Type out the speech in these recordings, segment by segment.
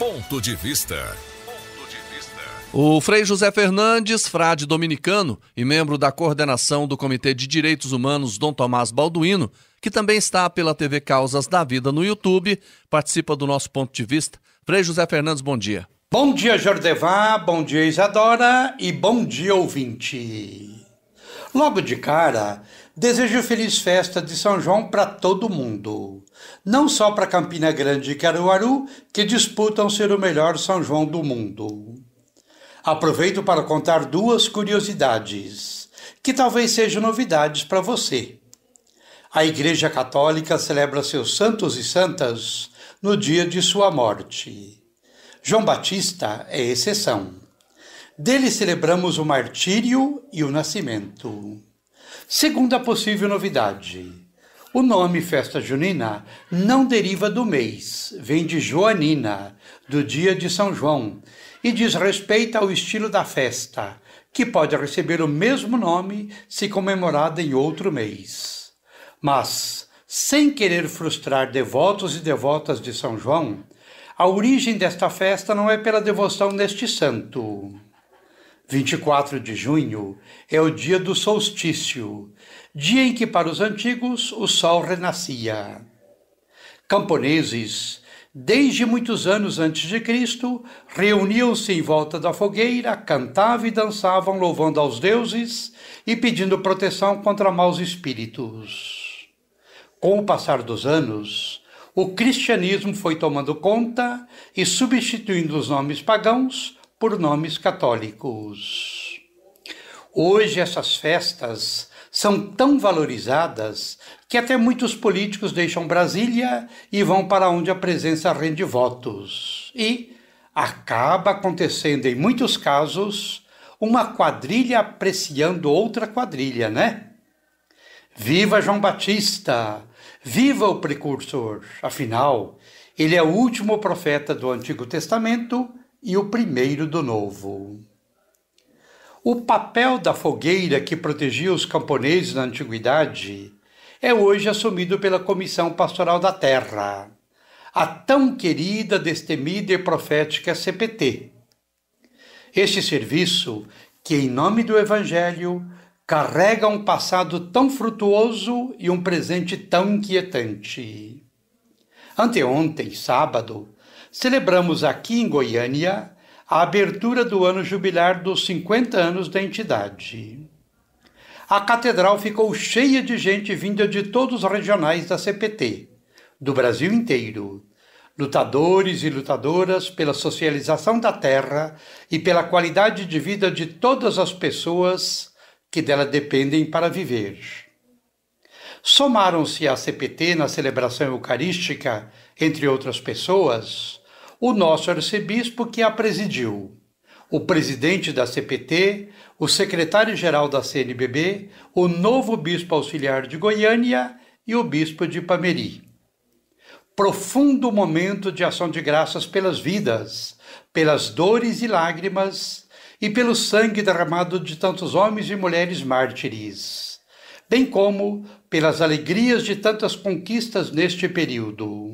Ponto de vista. O Frei José Fernandes, frade dominicano e membro da coordenação do Comitê de Direitos Humanos Dom Tomás Balduino, que também está pela TV Causas da Vida no YouTube, participa do nosso ponto de vista. Frei José Fernandes, bom dia. Bom dia, Jordevá, bom dia, Isadora e bom dia, ouvinte. Logo de cara, desejo feliz festa de São João para todo mundo. Não só para Campina Grande e Caruaru, que disputam ser o melhor São João do mundo. Aproveito para contar duas curiosidades, que talvez sejam novidades para você. A Igreja Católica celebra seus santos e santas no dia de sua morte. João Batista é exceção. Dele celebramos o martírio e o nascimento. Segunda possível novidade: o nome Festa Junina não deriva do mês, vem de Joanina, do dia de São João, e diz respeito ao estilo da festa, que pode receber o mesmo nome se comemorada em outro mês. Mas, sem querer frustrar devotos e devotas de São João, a origem desta festa não é pela devoção deste santo. 24 de junho é o dia do solstício, dia em que para os antigos o sol renascia. Camponeses, desde muitos anos antes de Cristo, reuniam-se em volta da fogueira, cantavam e dançavam louvando aos deuses e pedindo proteção contra maus espíritos. Com o passar dos anos, o cristianismo foi tomando conta e substituindo os nomes pagãos por nomes católicos. Hoje essas festas são tão valorizadas que até muitos políticos deixam Brasília e vão para onde a presença rende votos. E acaba acontecendo, em muitos casos, uma quadrilha apreciando outra quadrilha, né? Viva João Batista! Viva o precursor! Afinal, ele é o último profeta do Antigo Testamento e o primeiro do novo. O papel da fogueira que protegia os camponeses na antiguidade é hoje assumido pela Comissão Pastoral da Terra, a tão querida, destemida e profética CPT. Este serviço, que em nome do Evangelho carrega um passado tão frutuoso e um presente tão inquietante. Anteontem, sábado, celebramos aqui em Goiânia a abertura do ano jubilar dos 50 anos da entidade. A catedral ficou cheia de gente vinda de todos os regionais da CPT, do Brasil inteiro, lutadores e lutadoras pela socialização da terra e pela qualidade de vida de todas as pessoas que dela dependem para viver. Somaram-se à CPT na celebração eucarística, entre outras pessoas, o nosso arcebispo que a presidiu, o presidente da CPT, o secretário-geral da CNBB, o novo bispo auxiliar de Goiânia e o bispo de Pameri. Profundo momento de ação de graças pelas vidas, pelas dores e lágrimas e pelo sangue derramado de tantos homens e mulheres mártires, bem como pelas alegrias de tantas conquistas neste período.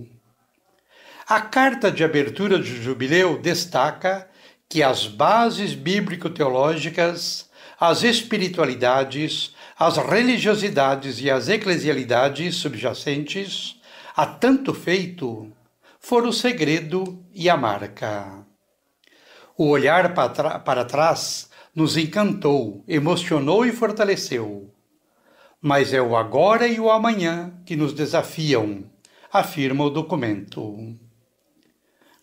A carta de abertura do jubileu destaca que as bases bíblico-teológicas, as espiritualidades, as religiosidades e as eclesialidades subjacentes a tanto feito foram o segredo e a marca. O olhar para trás nos encantou, emocionou e fortaleceu. Mas é o agora e o amanhã que nos desafiam, afirma o documento.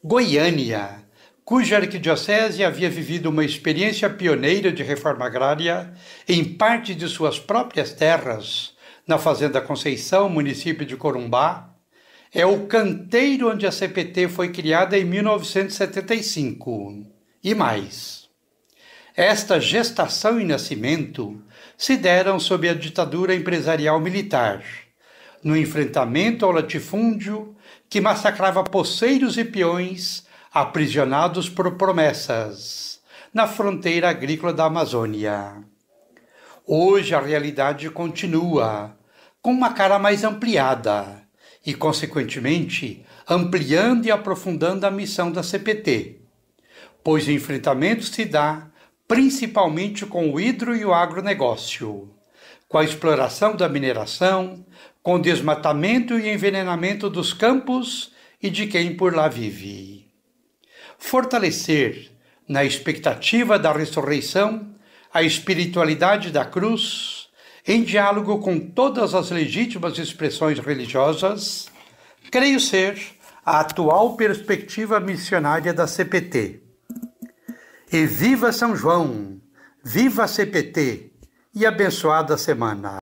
Goiânia, cuja arquidiocese havia vivido uma experiência pioneira de reforma agrária em parte de suas próprias terras, na Fazenda Conceição, município de Corumbá, é o canteiro onde a CPT foi criada em 1975. E mais. Esta gestação e nascimento se deram sob a ditadura empresarial militar no enfrentamento ao latifúndio que massacrava poceiros e peões aprisionados por promessas na fronteira agrícola da Amazônia. Hoje a realidade continua, com uma cara mais ampliada e, consequentemente, ampliando e aprofundando a missão da CPT, pois o enfrentamento se dá principalmente com o hidro e o agronegócio, com a exploração da mineração, com desmatamento e envenenamento dos campos e de quem por lá vive. Fortalecer, na expectativa da ressurreição, a espiritualidade da cruz, em diálogo com todas as legítimas expressões religiosas, creio ser a atual perspectiva missionária da CPT. E viva São João! Viva a CPT! E abençoada semana!